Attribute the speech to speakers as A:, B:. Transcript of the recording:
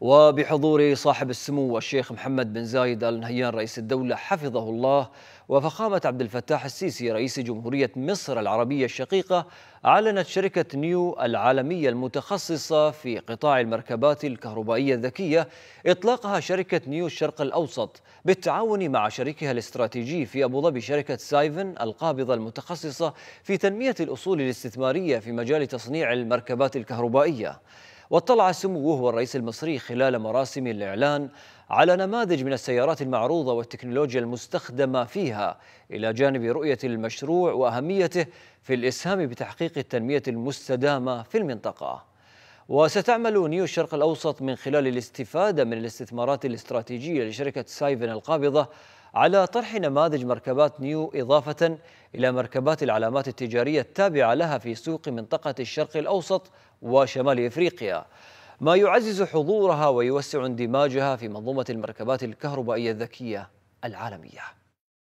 A: وبحضور صاحب السمو الشيخ محمد بن زايد آل نهيان رئيس الدولة حفظه الله وفخامة عبد الفتاح السيسي رئيس جمهورية مصر العربية الشقيقة أعلنت شركة نيو العالمية المتخصصة في قطاع المركبات الكهربائية الذكية إطلاقها شركة نيو الشرق الأوسط بالتعاون مع شريكها الاستراتيجي في أبو ظبي شركة سايفن القابضة المتخصصة في تنمية الأصول الاستثمارية في مجال تصنيع المركبات الكهربائية واطلع سموه والرئيس المصري خلال مراسم الإعلان على نماذج من السيارات المعروضة والتكنولوجيا المستخدمة فيها إلى جانب رؤية المشروع وأهميته في الإسهام بتحقيق التنمية المستدامة في المنطقة وستعمل نيو الشرق الأوسط من خلال الاستفادة من الاستثمارات الاستراتيجية لشركة سايفن القابضة على طرح نماذج مركبات نيو إضافة إلى مركبات العلامات التجارية التابعة لها في سوق منطقة الشرق الأوسط وشمال إفريقيا ما يعزز حضورها ويوسع اندماجها في منظومة المركبات الكهربائية الذكية العالمية